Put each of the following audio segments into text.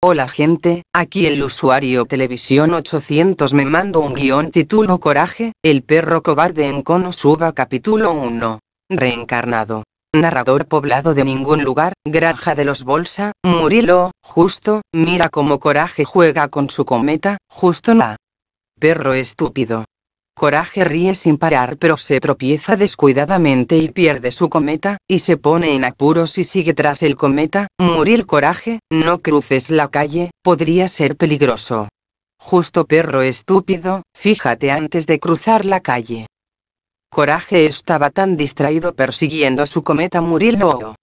Hola gente, aquí el usuario Televisión 800 me mando un guión título Coraje, el perro cobarde en Suba capítulo 1. Reencarnado. Narrador poblado de ningún lugar, granja de los Bolsa, Murilo, justo, mira como Coraje juega con su cometa, justo la. Perro estúpido, Coraje ríe sin parar pero se tropieza descuidadamente y pierde su cometa, y se pone en apuros y sigue tras el cometa, Murir Coraje, no cruces la calle, podría ser peligroso. Justo perro estúpido, fíjate antes de cruzar la calle. Coraje estaba tan distraído persiguiendo a su cometa Muriel no.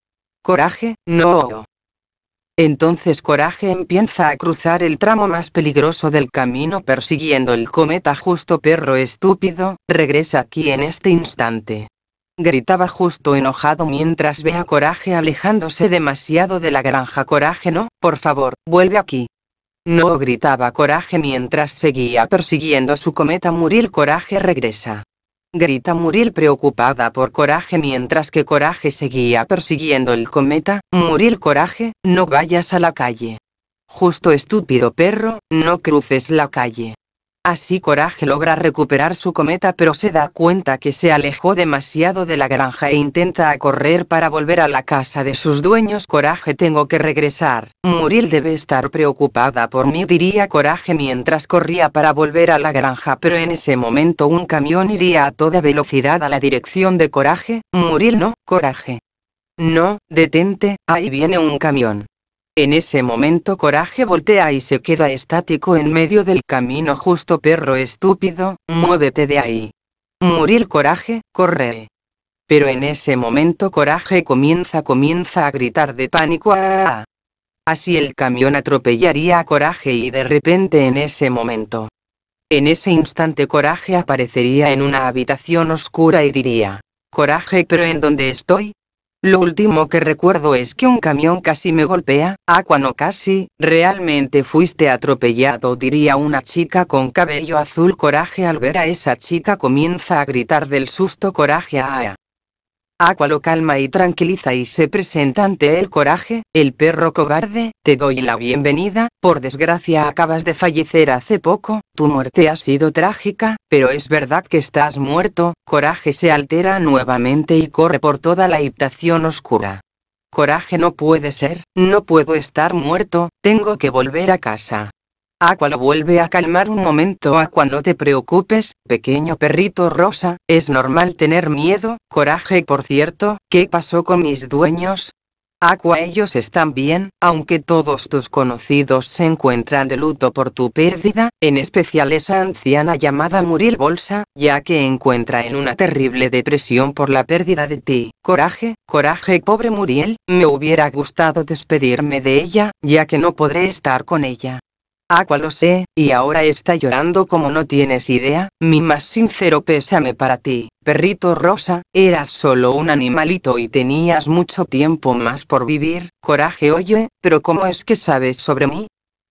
Coraje, no. Entonces Coraje empieza a cruzar el tramo más peligroso del camino persiguiendo el cometa justo perro estúpido, regresa aquí en este instante. Gritaba justo enojado mientras ve a Coraje alejándose demasiado de la granja. Coraje no, por favor, vuelve aquí. No gritaba Coraje mientras seguía persiguiendo su cometa Muril Coraje regresa grita Muriel preocupada por Coraje mientras que Coraje seguía persiguiendo el cometa, Muriel Coraje, no vayas a la calle. Justo estúpido perro, no cruces la calle. Así Coraje logra recuperar su cometa pero se da cuenta que se alejó demasiado de la granja e intenta correr para volver a la casa de sus dueños. Coraje tengo que regresar. Muriel debe estar preocupada por mí diría Coraje mientras corría para volver a la granja pero en ese momento un camión iría a toda velocidad a la dirección de Coraje. Muriel no, Coraje. No, detente, ahí viene un camión. En ese momento Coraje voltea y se queda estático en medio del camino justo perro estúpido, muévete de ahí. Murir Coraje, corre. Pero en ese momento Coraje comienza comienza a gritar de pánico ¡Ah! Así el camión atropellaría a Coraje y de repente en ese momento. En ese instante Coraje aparecería en una habitación oscura y diría, Coraje pero en dónde estoy, lo último que recuerdo es que un camión casi me golpea, ah cuando casi, realmente fuiste atropellado diría una chica con cabello azul coraje al ver a esa chica comienza a gritar del susto coraje Aya. Ah, ah. Aqua lo calma y tranquiliza y se presenta ante el coraje, el perro cobarde, te doy la bienvenida, por desgracia acabas de fallecer hace poco, tu muerte ha sido trágica, pero es verdad que estás muerto, coraje se altera nuevamente y corre por toda la habitación oscura. Coraje no puede ser, no puedo estar muerto, tengo que volver a casa. Aqua lo vuelve a calmar un momento. Aqua no te preocupes, pequeño perrito rosa, es normal tener miedo, coraje por cierto, ¿qué pasó con mis dueños? Aqua ellos están bien, aunque todos tus conocidos se encuentran de luto por tu pérdida, en especial esa anciana llamada Muriel Bolsa, ya que encuentra en una terrible depresión por la pérdida de ti. Coraje, coraje pobre Muriel, me hubiera gustado despedirme de ella, ya que no podré estar con ella. Aqua ah, lo sé, y ahora está llorando como no tienes idea, mi más sincero pésame para ti, perrito rosa, eras solo un animalito y tenías mucho tiempo más por vivir, coraje oye, pero ¿cómo es que sabes sobre mí?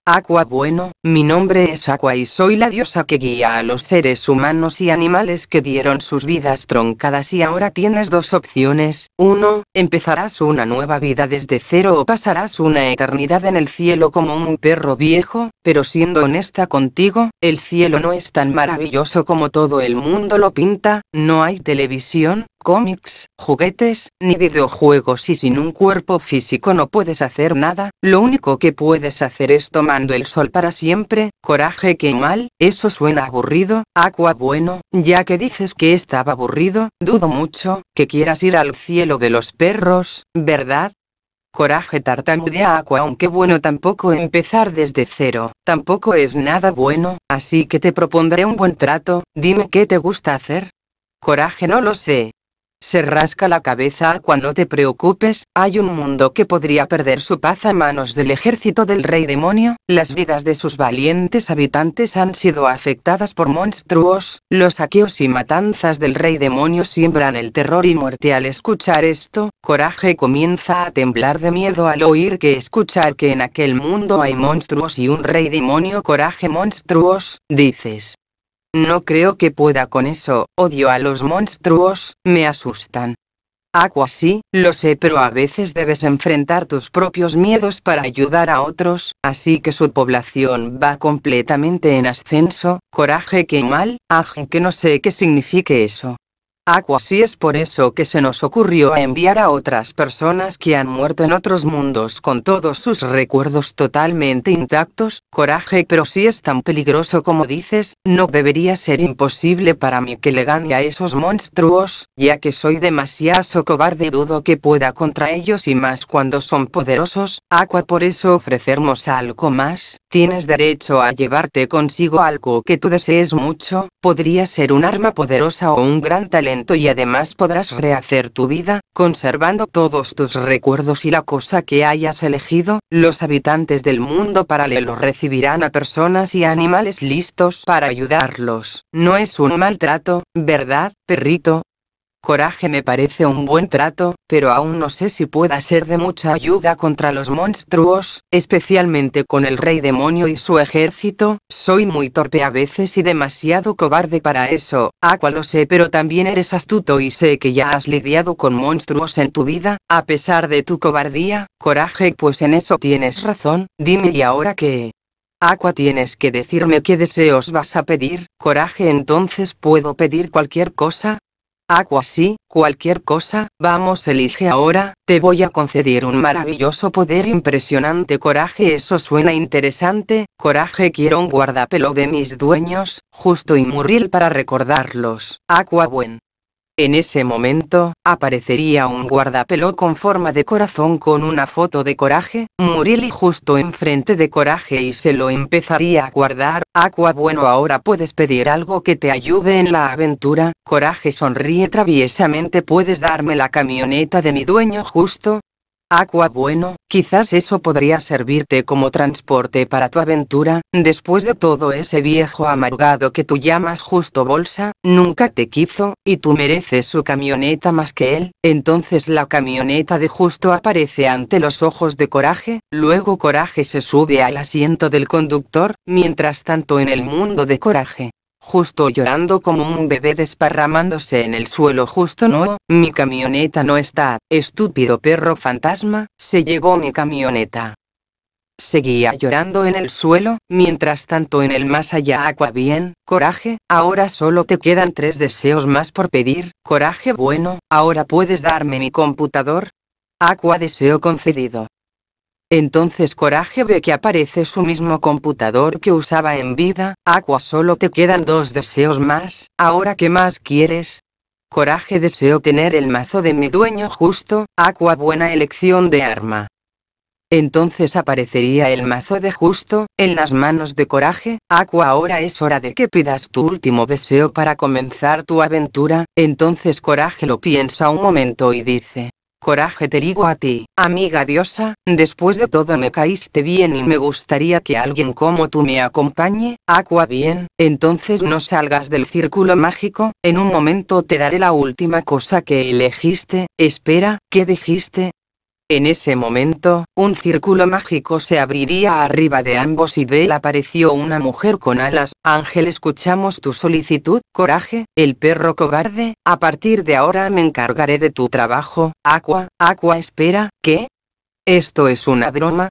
Aqua bueno, mi nombre es Aqua y soy la diosa que guía a los seres humanos y animales que dieron sus vidas troncadas y ahora tienes dos opciones, uno, empezarás una nueva vida desde cero o pasarás una eternidad en el cielo como un perro viejo, pero siendo honesta contigo, el cielo no es tan maravilloso como todo el mundo lo pinta, no hay televisión, cómics, juguetes, ni videojuegos y sin un cuerpo físico no puedes hacer nada, lo único que puedes hacer es tomando el sol para siempre, coraje que mal, eso suena aburrido, agua bueno, ya que dices que estaba aburrido, dudo mucho, que quieras ir al cielo de los perros, ¿verdad? Coraje tartamudea Aqua aunque bueno tampoco empezar desde cero, tampoco es nada bueno, así que te propondré un buen trato, dime qué te gusta hacer. Coraje no lo sé, se rasca la cabeza cuando te preocupes, hay un mundo que podría perder su paz a manos del ejército del rey demonio, las vidas de sus valientes habitantes han sido afectadas por monstruos, los saqueos y matanzas del rey demonio siembran el terror y muerte al escuchar esto, Coraje comienza a temblar de miedo al oír que escuchar que en aquel mundo hay monstruos y un rey demonio Coraje monstruos, dices, no creo que pueda con eso, odio a los monstruos, me asustan. Aqua sí, lo sé, pero a veces debes enfrentar tus propios miedos para ayudar a otros, así que su población va completamente en ascenso, coraje que mal, Aje ah, que no sé qué signifique eso. Aqua sí es por eso que se nos ocurrió enviar a otras personas que han muerto en otros mundos con todos sus recuerdos totalmente intactos, coraje pero si es tan peligroso como dices, no debería ser imposible para mí que le gane a esos monstruos, ya que soy demasiado cobarde y dudo que pueda contra ellos y más cuando son poderosos. Aqua por eso ofrecermos algo más, tienes derecho a llevarte consigo algo que tú desees mucho, podría ser un arma poderosa o un gran talento y además podrás rehacer tu vida, conservando todos tus recuerdos y la cosa que hayas elegido. Los habitantes del mundo paralelo recibirán a personas y animales listos para ayudarlos. No es un mal trato, ¿verdad, perrito? Coraje me parece un buen trato, pero aún no sé si pueda ser de mucha ayuda contra los monstruos, especialmente con el rey demonio y su ejército, soy muy torpe a veces y demasiado cobarde para eso, Aqua lo sé pero también eres astuto y sé que ya has lidiado con monstruos en tu vida, a pesar de tu cobardía, coraje pues en eso tienes razón, dime y ahora qué, Aqua tienes que decirme qué deseos vas a pedir, coraje entonces puedo pedir cualquier cosa. Aqua sí, cualquier cosa, vamos elige ahora, te voy a conceder un maravilloso poder impresionante coraje eso suena interesante, coraje quiero un guardapelo de mis dueños, justo y murril para recordarlos, Aqua buen. En ese momento, aparecería un guardapelo con forma de corazón con una foto de Coraje, y justo enfrente de Coraje y se lo empezaría a guardar. Aqua bueno ahora puedes pedir algo que te ayude en la aventura. Coraje sonríe traviesamente puedes darme la camioneta de mi dueño justo, Aqua bueno, quizás eso podría servirte como transporte para tu aventura, después de todo ese viejo amargado que tú llamas justo bolsa, nunca te quiso, y tú mereces su camioneta más que él, entonces la camioneta de justo aparece ante los ojos de coraje, luego coraje se sube al asiento del conductor, mientras tanto en el mundo de coraje, justo llorando como un bebé desparramándose en el suelo justo no, mi camioneta no está, estúpido perro fantasma, se llevó mi camioneta. Seguía llorando en el suelo, mientras tanto en el más allá Aqua bien, coraje, ahora solo te quedan tres deseos más por pedir, coraje bueno, ahora puedes darme mi computador. Aqua deseo concedido. Entonces Coraje ve que aparece su mismo computador que usaba en vida, Aqua solo te quedan dos deseos más, ahora qué más quieres, Coraje deseo tener el mazo de mi dueño justo, Aqua buena elección de arma. Entonces aparecería el mazo de justo, en las manos de Coraje, Aqua ahora es hora de que pidas tu último deseo para comenzar tu aventura, entonces Coraje lo piensa un momento y dice, Coraje te digo a ti, amiga diosa, después de todo me caíste bien y me gustaría que alguien como tú me acompañe, Aqua bien, entonces no salgas del círculo mágico, en un momento te daré la última cosa que elegiste, espera, ¿qué dijiste? En ese momento, un círculo mágico se abriría arriba de ambos y de él apareció una mujer con alas. Ángel, escuchamos tu solicitud, coraje, el perro cobarde, a partir de ahora me encargaré de tu trabajo. Aqua, Aqua espera, ¿qué? ¿Esto es una broma?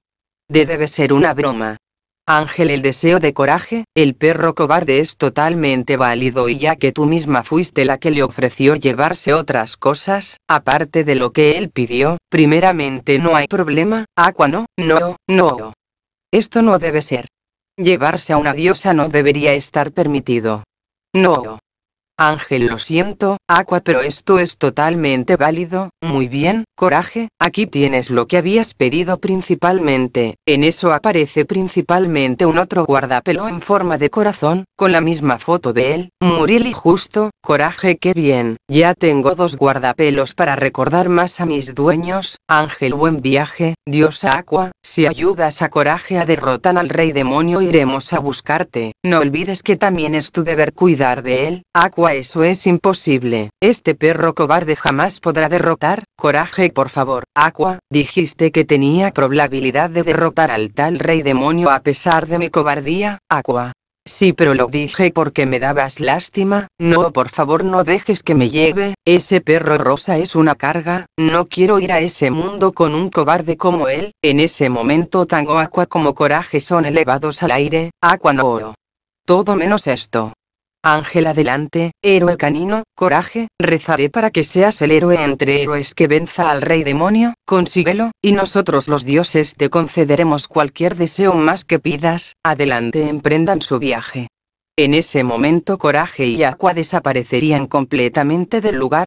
debe ser una broma. Ángel, el deseo de coraje, el perro cobarde es totalmente válido y ya que tú misma fuiste la que le ofreció llevarse otras cosas, aparte de lo que él pidió, primeramente no hay problema, Aqua no, no, no. Esto no debe ser. Llevarse a una diosa no debería estar permitido. No. Ángel lo siento, Aqua pero esto es totalmente válido, muy bien, coraje, aquí tienes lo que habías pedido principalmente, en eso aparece principalmente un otro guardapelo en forma de corazón, con la misma foto de él, Muriel y justo, coraje qué bien, ya tengo dos guardapelos para recordar más a mis dueños, Ángel buen viaje, Dios Aqua, si ayudas a coraje a derrotar al rey demonio iremos a buscarte, no olvides que también es tu deber cuidar de él, Aqua eso es imposible. Este perro cobarde jamás podrá derrotar. Coraje por favor, Aqua, dijiste que tenía probabilidad de derrotar al tal rey demonio a pesar de mi cobardía, Aqua. Sí, pero lo dije porque me dabas lástima. No, por favor, no dejes que me lleve. Ese perro rosa es una carga. No quiero ir a ese mundo con un cobarde como él. En ese momento, tango Aqua como Coraje son elevados al aire. Aqua no oro. Todo menos esto. Ángel adelante, héroe canino, coraje, rezaré para que seas el héroe entre héroes que venza al rey demonio, consíguelo, y nosotros los dioses te concederemos cualquier deseo más que pidas, adelante emprendan su viaje. En ese momento Coraje y Aqua desaparecerían completamente del lugar,